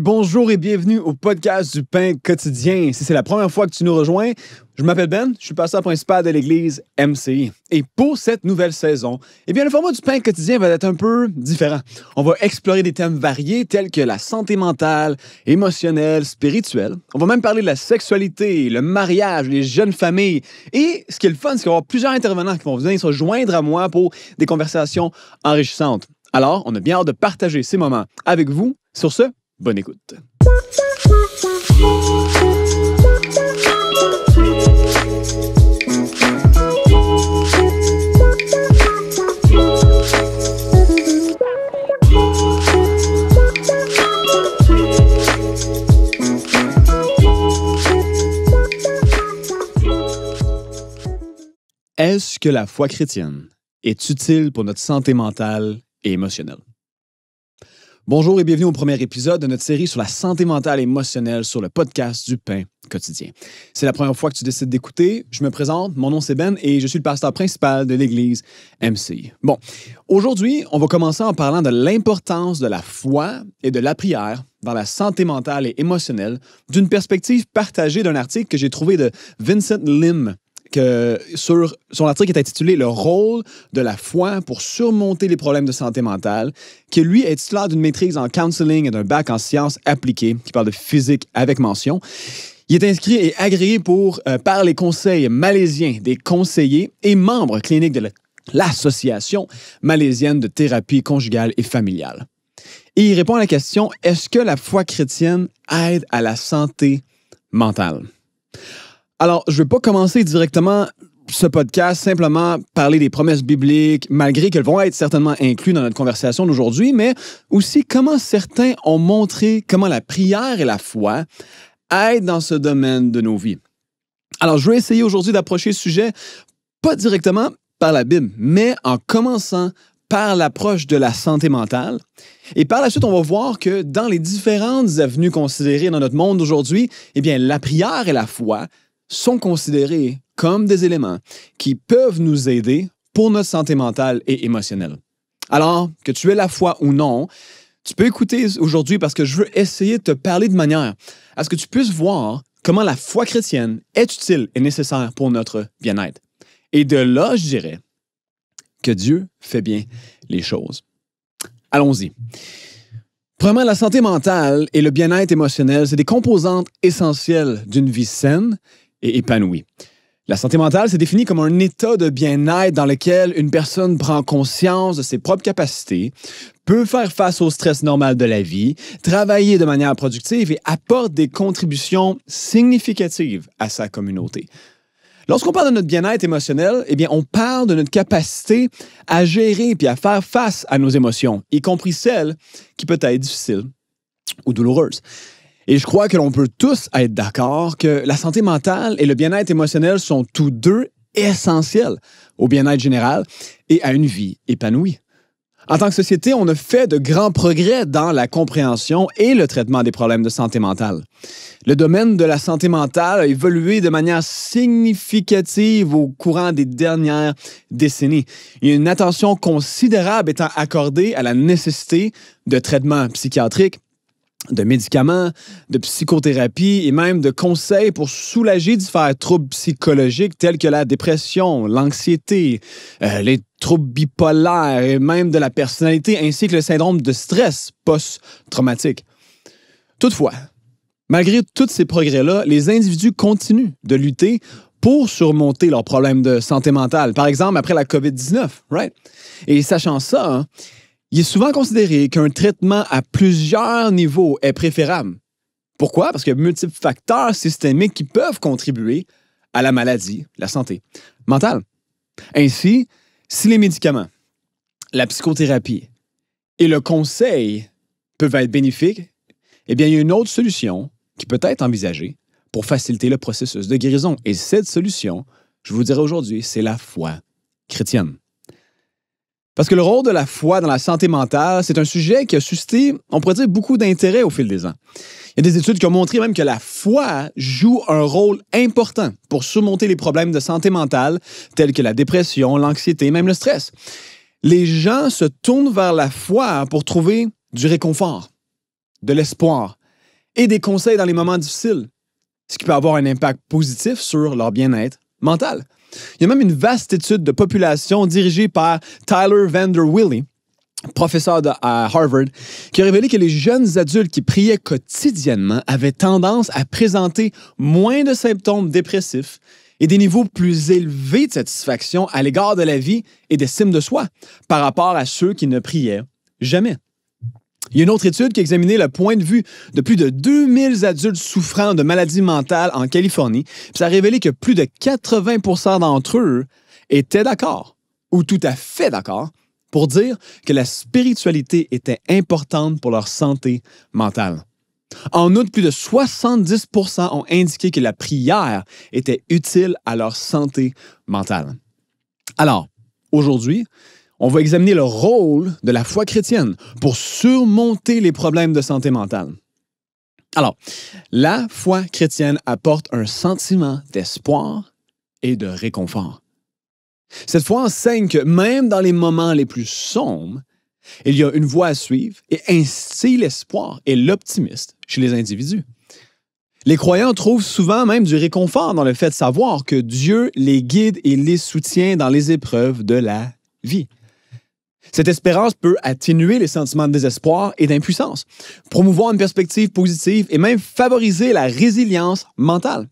bonjour et bienvenue au podcast du pain quotidien. Si c'est la première fois que tu nous rejoins, je m'appelle Ben, je suis pasteur principal de l'église MCI. Et pour cette nouvelle saison, eh bien, le format du pain quotidien va être un peu différent. On va explorer des thèmes variés tels que la santé mentale, émotionnelle, spirituelle. On va même parler de la sexualité, le mariage, les jeunes familles. Et ce qui est le fun, c'est qu'il va y avoir plusieurs intervenants qui vont venir se joindre à moi pour des conversations enrichissantes. Alors, on a bien hâte de partager ces moments avec vous. Sur ce, Bonne écoute. Est-ce que la foi chrétienne est utile pour notre santé mentale et émotionnelle? Bonjour et bienvenue au premier épisode de notre série sur la santé mentale et émotionnelle sur le podcast du pain quotidien. C'est la première fois que tu décides d'écouter. Je me présente, mon nom c'est Ben et je suis le pasteur principal de l'Église MC. Bon, aujourd'hui, on va commencer en parlant de l'importance de la foi et de la prière dans la santé mentale et émotionnelle d'une perspective partagée d'un article que j'ai trouvé de Vincent Lim que sur son article est intitulé Le rôle de la foi pour surmonter les problèmes de santé mentale, qui lui est titulaire d'une maîtrise en counseling et d'un bac en sciences appliquées, qui parle de physique avec mention. Il est inscrit et agréé pour, euh, par les conseils malaisiens des conseillers et membres cliniques de l'Association malaisienne de thérapie conjugale et familiale. Et il répond à la question, est-ce que la foi chrétienne aide à la santé mentale? Alors, je ne vais pas commencer directement ce podcast simplement parler des promesses bibliques, malgré qu'elles vont être certainement incluses dans notre conversation d'aujourd'hui, mais aussi comment certains ont montré comment la prière et la foi aident dans ce domaine de nos vies. Alors, je vais essayer aujourd'hui d'approcher ce sujet, pas directement par la Bible, mais en commençant par l'approche de la santé mentale. Et par la suite, on va voir que dans les différentes avenues considérées dans notre monde aujourd'hui, eh bien, la prière et la foi sont considérés comme des éléments qui peuvent nous aider pour notre santé mentale et émotionnelle. Alors, que tu aies la foi ou non, tu peux écouter aujourd'hui parce que je veux essayer de te parler de manière à ce que tu puisses voir comment la foi chrétienne est utile et nécessaire pour notre bien-être. Et de là, je dirais que Dieu fait bien les choses. Allons-y. Premièrement, la santé mentale et le bien-être émotionnel, c'est des composantes essentielles d'une vie saine et La santé mentale c'est défini comme un état de bien-être dans lequel une personne prend conscience de ses propres capacités, peut faire face au stress normal de la vie, travailler de manière productive et apporte des contributions significatives à sa communauté. Lorsqu'on parle de notre bien-être émotionnel, eh bien, on parle de notre capacité à gérer puis à faire face à nos émotions, y compris celles qui peuvent être difficiles ou douloureuses. Et je crois que l'on peut tous être d'accord que la santé mentale et le bien-être émotionnel sont tous deux essentiels au bien-être général et à une vie épanouie. En tant que société, on a fait de grands progrès dans la compréhension et le traitement des problèmes de santé mentale. Le domaine de la santé mentale a évolué de manière significative au courant des dernières décennies. une attention considérable étant accordée à la nécessité de traitements psychiatriques, de médicaments, de psychothérapie et même de conseils pour soulager différents troubles psychologiques tels que la dépression, l'anxiété, euh, les troubles bipolaires et même de la personnalité ainsi que le syndrome de stress post-traumatique. Toutefois, malgré tous ces progrès-là, les individus continuent de lutter pour surmonter leurs problèmes de santé mentale, par exemple après la COVID-19, right? Et sachant ça, hein, il est souvent considéré qu'un traitement à plusieurs niveaux est préférable. Pourquoi? Parce qu'il y a multiples facteurs systémiques qui peuvent contribuer à la maladie, la santé mentale. Ainsi, si les médicaments, la psychothérapie et le conseil peuvent être bénéfiques, eh bien, il y a une autre solution qui peut être envisagée pour faciliter le processus de guérison. Et cette solution, je vous dirai aujourd'hui, c'est la foi chrétienne. Parce que le rôle de la foi dans la santé mentale, c'est un sujet qui a suscité, on pourrait dire, beaucoup d'intérêt au fil des ans. Il y a des études qui ont montré même que la foi joue un rôle important pour surmonter les problèmes de santé mentale, tels que la dépression, l'anxiété, même le stress. Les gens se tournent vers la foi pour trouver du réconfort, de l'espoir et des conseils dans les moments difficiles, ce qui peut avoir un impact positif sur leur bien-être mental. Il y a même une vaste étude de population dirigée par Tyler Willey, professeur à Harvard, qui a révélé que les jeunes adultes qui priaient quotidiennement avaient tendance à présenter moins de symptômes dépressifs et des niveaux plus élevés de satisfaction à l'égard de la vie et des cimes de soi par rapport à ceux qui ne priaient jamais. Il y a une autre étude qui a examiné le point de vue de plus de 2000 adultes souffrant de maladies mentales en Californie. ça a révélé que plus de 80 d'entre eux étaient d'accord, ou tout à fait d'accord, pour dire que la spiritualité était importante pour leur santé mentale. En outre, plus de 70 ont indiqué que la prière était utile à leur santé mentale. Alors, aujourd'hui, on va examiner le rôle de la foi chrétienne pour surmonter les problèmes de santé mentale. Alors, la foi chrétienne apporte un sentiment d'espoir et de réconfort. Cette foi enseigne que même dans les moments les plus sombres, il y a une voie à suivre et instille l'espoir et l'optimisme chez les individus. Les croyants trouvent souvent même du réconfort dans le fait de savoir que Dieu les guide et les soutient dans les épreuves de la vie. Cette espérance peut atténuer les sentiments de désespoir et d'impuissance, promouvoir une perspective positive et même favoriser la résilience mentale.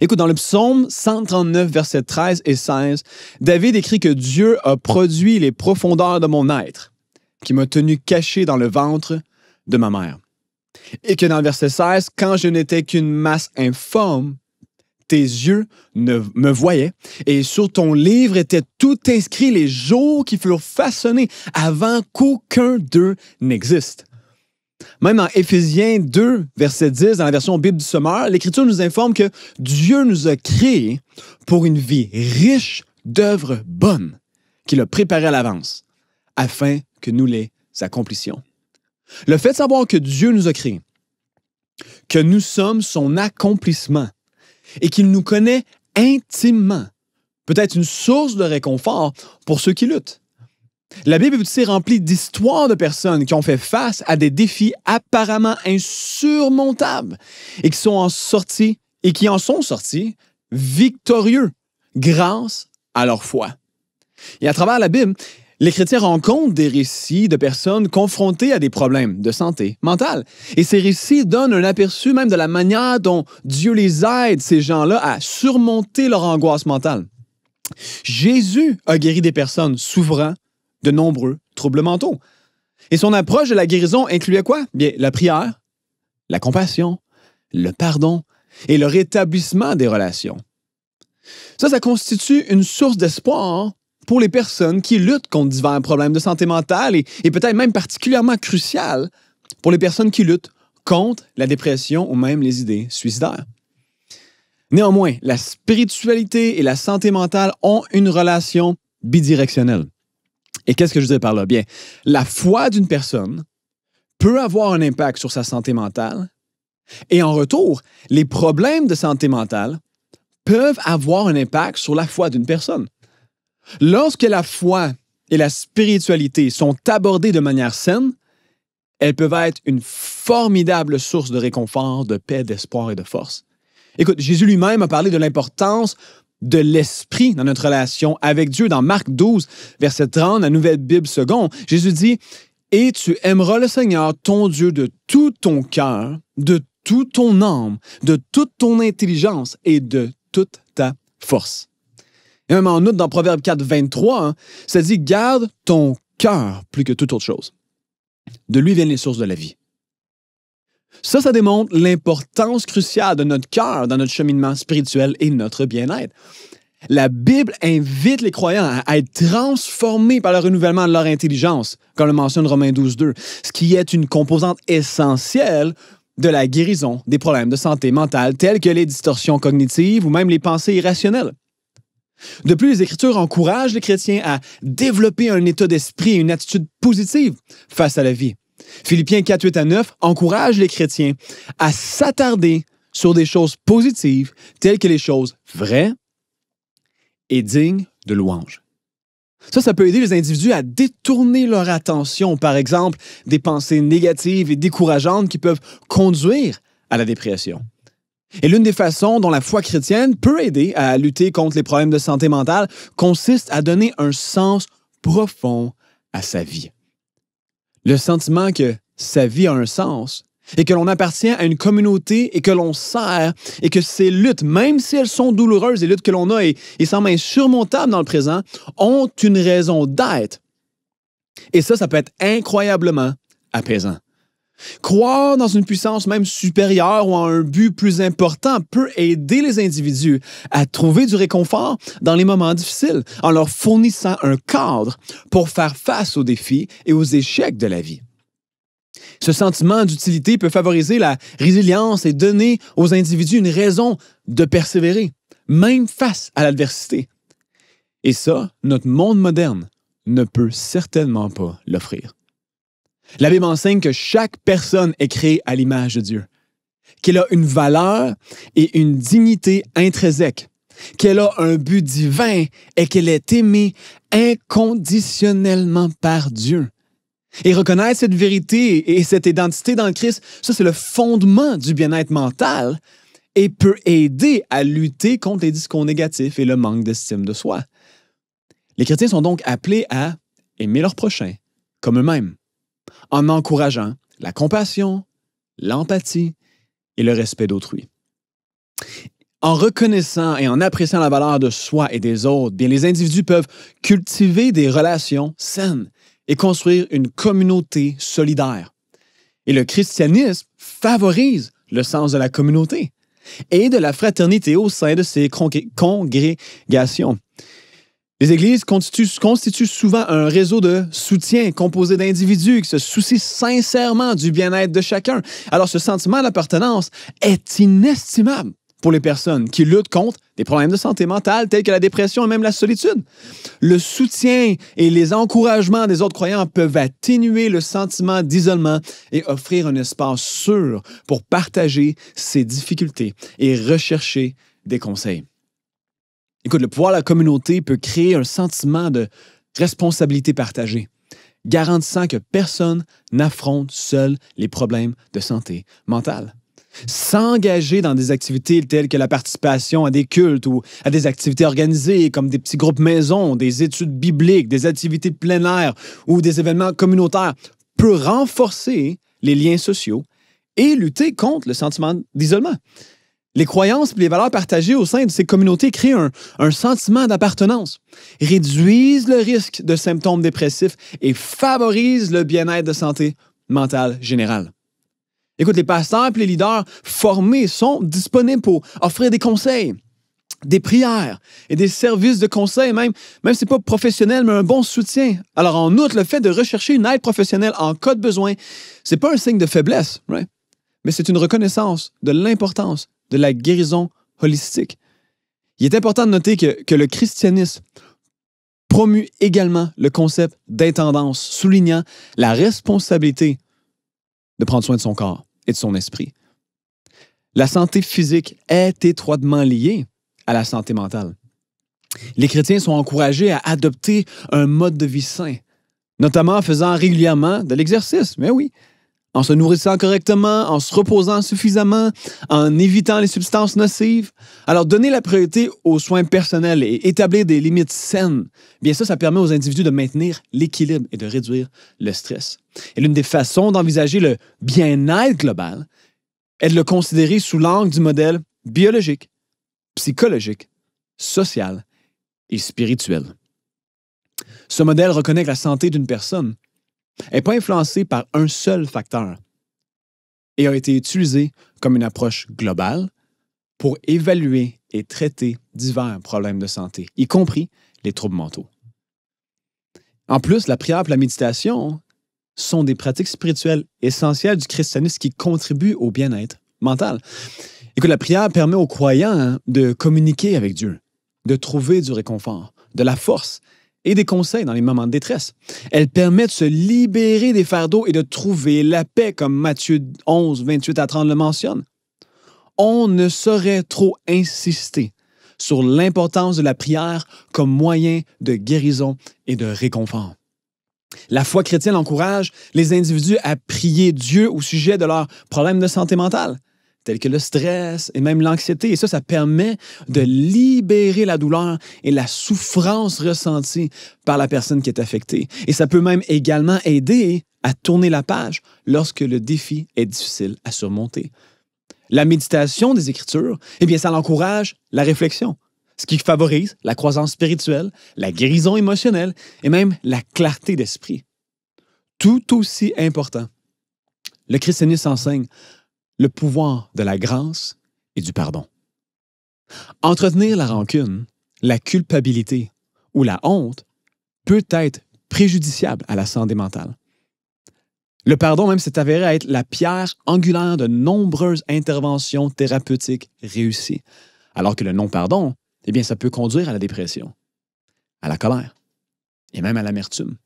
Écoute, dans le psaume 139, versets 13 et 16, David écrit que Dieu a produit les profondeurs de mon être, qui m'a tenu caché dans le ventre de ma mère. Et que dans le verset 16, quand je n'étais qu'une masse informe, tes yeux ne me voyaient, et sur ton livre étaient tout inscrits les jours qui furent façonnés avant qu'aucun d'eux n'existe. Même en Éphésiens 2, verset 10, dans la version Bible du Sommeur, l'Écriture nous informe que Dieu nous a créés pour une vie riche d'œuvres bonnes qu'il a préparées à l'avance, afin que nous les accomplissions. Le fait de savoir que Dieu nous a créés, que nous sommes son accomplissement, et qu'il nous connaît intimement. Peut-être une source de réconfort pour ceux qui luttent. La Bible est aussi remplie d'histoires de personnes qui ont fait face à des défis apparemment insurmontables et qui sont et qui en sont sortis victorieux grâce à leur foi. Et à travers la Bible, les chrétiens rencontrent des récits de personnes confrontées à des problèmes de santé mentale. Et ces récits donnent un aperçu même de la manière dont Dieu les aide, ces gens-là, à surmonter leur angoisse mentale. Jésus a guéri des personnes souffrant de nombreux troubles mentaux. Et son approche de la guérison incluait quoi? Bien, la prière, la compassion, le pardon et le rétablissement des relations. Ça, ça constitue une source d'espoir pour les personnes qui luttent contre divers problèmes de santé mentale et, peut-être même particulièrement crucial pour les personnes qui luttent contre la dépression ou même les idées suicidaires. Néanmoins, la spiritualité et la santé mentale ont une relation bidirectionnelle. Et qu'est-ce que je veux dire par là? Bien, la foi d'une personne peut avoir un impact sur sa santé mentale et en retour, les problèmes de santé mentale peuvent avoir un impact sur la foi d'une personne. Lorsque la foi et la spiritualité sont abordées de manière saine, elles peuvent être une formidable source de réconfort, de paix, d'espoir et de force. Écoute, Jésus lui-même a parlé de l'importance de l'esprit dans notre relation avec Dieu dans Marc 12, verset 30, la nouvelle Bible seconde. Jésus dit Et tu aimeras le Seigneur ton Dieu de tout ton cœur, de tout ton âme, de toute ton intelligence et de toute ta force. Et même en outre, dans Proverbe 4, 23, hein, ça dit Garde ton cœur plus que toute autre chose. De lui viennent les sources de la vie. Ça, ça démontre l'importance cruciale de notre cœur dans notre cheminement spirituel et notre bien-être. La Bible invite les croyants à être transformés par le renouvellement de leur intelligence, comme le mentionne Romains 12, 2, ce qui est une composante essentielle de la guérison des problèmes de santé mentale tels que les distorsions cognitives ou même les pensées irrationnelles. De plus, les Écritures encouragent les chrétiens à développer un état d'esprit et une attitude positive face à la vie. Philippiens 4, 8 à 9 encourage les chrétiens à s'attarder sur des choses positives telles que les choses vraies et dignes de louange. Ça, ça peut aider les individus à détourner leur attention, par exemple, des pensées négatives et décourageantes qui peuvent conduire à la dépression. Et l'une des façons dont la foi chrétienne peut aider à lutter contre les problèmes de santé mentale consiste à donner un sens profond à sa vie. Le sentiment que sa vie a un sens et que l'on appartient à une communauté et que l'on sert et que ces luttes, même si elles sont douloureuses, les luttes que l'on a et, et semblent insurmontables dans le présent, ont une raison d'être. Et ça, ça peut être incroyablement apaisant. Croire dans une puissance même supérieure ou en un but plus important peut aider les individus à trouver du réconfort dans les moments difficiles en leur fournissant un cadre pour faire face aux défis et aux échecs de la vie. Ce sentiment d'utilité peut favoriser la résilience et donner aux individus une raison de persévérer, même face à l'adversité. Et ça, notre monde moderne ne peut certainement pas l'offrir. Bible enseigne que chaque personne est créée à l'image de Dieu, qu'elle a une valeur et une dignité intrinsèque, qu'elle a un but divin et qu'elle est aimée inconditionnellement par Dieu. Et reconnaître cette vérité et cette identité dans le Christ, ça c'est le fondement du bien-être mental et peut aider à lutter contre les discours négatifs et le manque d'estime de soi. Les chrétiens sont donc appelés à aimer leur prochain comme eux-mêmes en encourageant la compassion, l'empathie et le respect d'autrui. En reconnaissant et en appréciant la valeur de soi et des autres, bien les individus peuvent cultiver des relations saines et construire une communauté solidaire. Et le christianisme favorise le sens de la communauté et de la fraternité au sein de ses congrégations. Les églises constituent, souvent un réseau de soutien composé d'individus qui se soucient sincèrement du bien-être de chacun. Alors ce sentiment d'appartenance est inestimable pour les personnes qui luttent contre des problèmes de santé mentale tels que la dépression et même la solitude. Le soutien et les encouragements des autres croyants peuvent atténuer le sentiment d'isolement et offrir un espace sûr pour partager ses difficultés et rechercher des conseils. Écoute, le pouvoir de la communauté peut créer un sentiment de responsabilité partagée, garantissant que personne n'affronte seul les problèmes de santé mentale. S'engager dans des activités telles que la participation à des cultes ou à des activités organisées comme des petits groupes maison, des études bibliques, des activités de plein air ou des événements communautaires peut renforcer les liens sociaux et lutter contre le sentiment d'isolement. Les croyances et les valeurs partagées au sein de ces communautés créent un, sentiment d'appartenance, réduisent le risque de symptômes dépressifs et favorisent le bien-être de santé mentale générale. Écoute, les pasteurs et les leaders formés sont disponibles pour offrir des conseils, des prières et des services de conseil, même, même si ce n'est pas professionnel, mais un bon soutien. Alors, en outre, le fait de rechercher une aide professionnelle en cas de besoin, ce n'est pas un signe de faiblesse, mais c'est une reconnaissance de l'importance de la guérison holistique. Il est important de noter que, le christianisme promue également le concept d'intendance, soulignant la responsabilité de prendre soin de son corps et de son esprit. La santé physique est étroitement liée à la santé mentale. Les chrétiens sont encouragés à adopter un mode de vie sain, notamment en faisant régulièrement de l'exercice, mais oui, en se nourrissant correctement, en se reposant suffisamment, en évitant les substances nocives. Alors, donner la priorité aux soins personnels et établir des limites saines, bien ça, ça permet aux individus de maintenir l'équilibre et de réduire le stress. Et l'une des façons d'envisager le bien-être global est de le considérer sous l'angle du modèle biologique, psychologique, social et spirituel. Ce modèle reconnaît que la santé d'une personne n'est pas influencée par un seul facteur et a été utilisée comme une approche globale pour évaluer et traiter divers problèmes de santé, y compris les troubles mentaux. En plus, la prière et la méditation sont des pratiques spirituelles essentielles du christianisme qui contribuent au bien-être mental. Et que la prière permet aux croyants de communiquer avec Dieu, de trouver du réconfort, de la force et des conseils dans les moments de détresse. Elle permet de se libérer des fardeaux et de trouver la paix, comme Matthieu 11, 28 à 30 le mentionne. On ne saurait trop insister sur l'importance de la prière comme moyen de guérison et de réconfort. La foi chrétienne encourage les individus à prier Dieu au sujet de leurs problèmes de santé mentale, tels que le stress et même l'anxiété. Et ça, ça permet de libérer la douleur et la souffrance ressentie par la personne qui est affectée. Et ça peut même également aider à tourner la page lorsque le défi est difficile à surmonter. La méditation des Écritures, eh bien, ça encourage la réflexion, ce qui favorise la croissance spirituelle, la guérison émotionnelle et même la clarté d'esprit. Tout aussi important, le christianisme enseigne le pouvoir de la grâce et du pardon. Entretenir la rancune, la culpabilité ou la honte peut être préjudiciable à la santé mentale. Le pardon même s'est avéré être la pierre angulaire de nombreuses interventions thérapeutiques réussies, alors que le non-pardon, eh bien, ça peut conduire à la dépression, à la colère et même à l'amertume.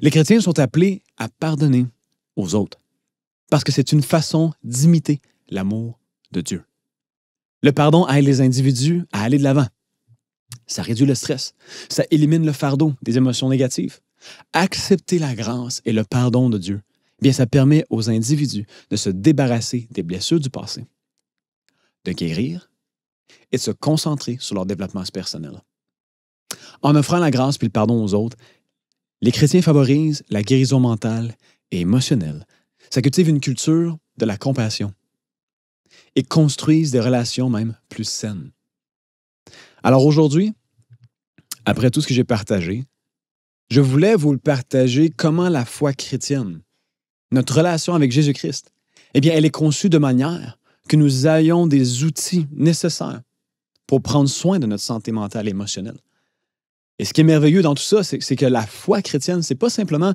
Les chrétiens sont appelés à pardonner aux autres parce que c'est une façon d'imiter l'amour de Dieu. Le pardon aide les individus à aller de l'avant. Ça réduit le stress, ça élimine le fardeau des émotions négatives. Accepter la grâce et le pardon de Dieu, eh bien ça permet aux individus de se débarrasser des blessures du passé, de guérir et de se concentrer sur leur développement personnel. En offrant la grâce puis le pardon aux autres, les chrétiens favorisent la guérison mentale et émotionnelle ça cultive une culture de la compassion et construisent des relations même plus saines. Alors aujourd'hui, après tout ce que j'ai partagé, je voulais vous le partager comment la foi chrétienne, notre relation avec Jésus-Christ, eh bien, elle est conçue de manière que nous ayons des outils nécessaires pour prendre soin de notre santé mentale et émotionnelle. Et ce qui est merveilleux dans tout ça, c'est que la foi chrétienne, ce n'est pas simplement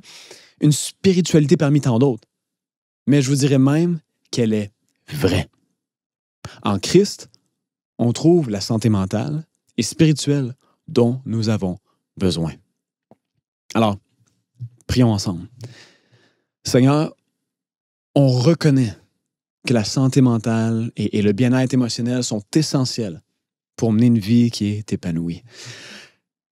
une spiritualité parmi tant d'autres mais je vous dirais même qu'elle est vraie. En Christ, on trouve la santé mentale et spirituelle dont nous avons besoin. Alors, prions ensemble. Seigneur, on reconnaît que la santé mentale et, le bien-être émotionnel sont essentiels pour mener une vie qui est épanouie.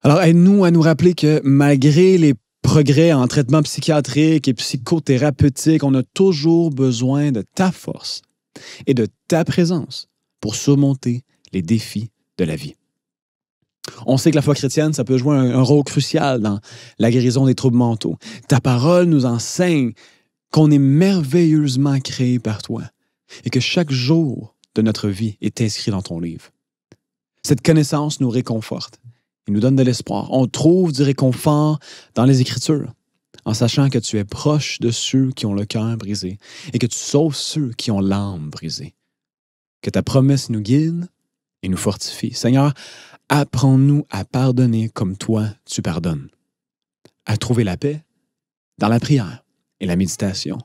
Alors aide-nous à nous rappeler que malgré les progrès en traitement psychiatrique et psychothérapeutique, on a toujours besoin de ta force et de ta présence pour surmonter les défis de la vie. On sait que la foi chrétienne, ça peut jouer un, rôle crucial dans la guérison des troubles mentaux. Ta parole nous enseigne qu'on est merveilleusement créé par toi et que chaque jour de notre vie est inscrit dans ton livre. Cette connaissance nous réconforte il nous donne de l'espoir. On trouve du réconfort dans les Écritures, en sachant que tu es proche de ceux qui ont le cœur brisé et que tu sauves ceux qui ont l'âme brisée. Que ta promesse nous guide et nous fortifie. Seigneur, apprends-nous à pardonner comme toi tu pardonnes, à trouver la paix dans la prière et la méditation,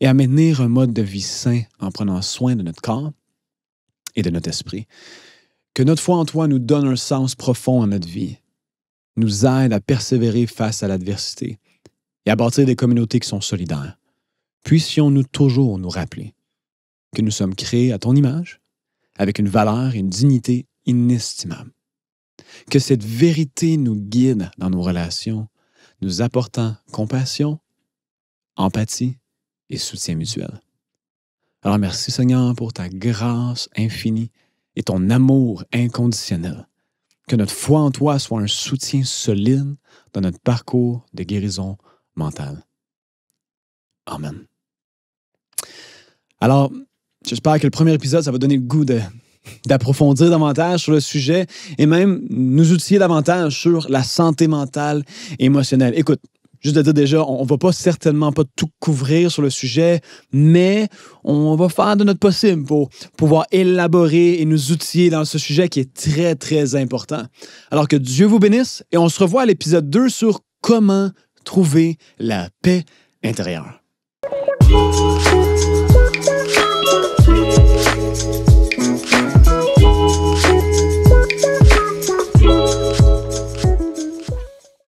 et à maintenir un mode de vie sain en prenant soin de notre corps et de notre esprit. Que notre foi en toi nous donne un sens profond à notre vie, nous aide à persévérer face à l'adversité et à bâtir des communautés qui sont solidaires. Puissions-nous toujours nous rappeler que nous sommes créés à ton image, avec une valeur et une dignité inestimables. Que cette vérité nous guide dans nos relations, nous apportant compassion, empathie et soutien mutuel. Alors merci Seigneur pour ta grâce infinie et ton amour inconditionnel. Que notre foi en toi soit un soutien solide dans notre parcours de guérison mentale. Amen. Alors, j'espère que le premier épisode, ça va donner le goût d'approfondir davantage sur le sujet et même nous outiller davantage sur la santé mentale et émotionnelle. Écoute, juste de dire déjà, on, ne va pas certainement pas tout couvrir sur le sujet, mais on va faire de notre possible pour pouvoir élaborer et nous outiller dans ce sujet qui est très, très important. Alors que Dieu vous bénisse et on se revoit à l'épisode 2 sur comment trouver la paix intérieure.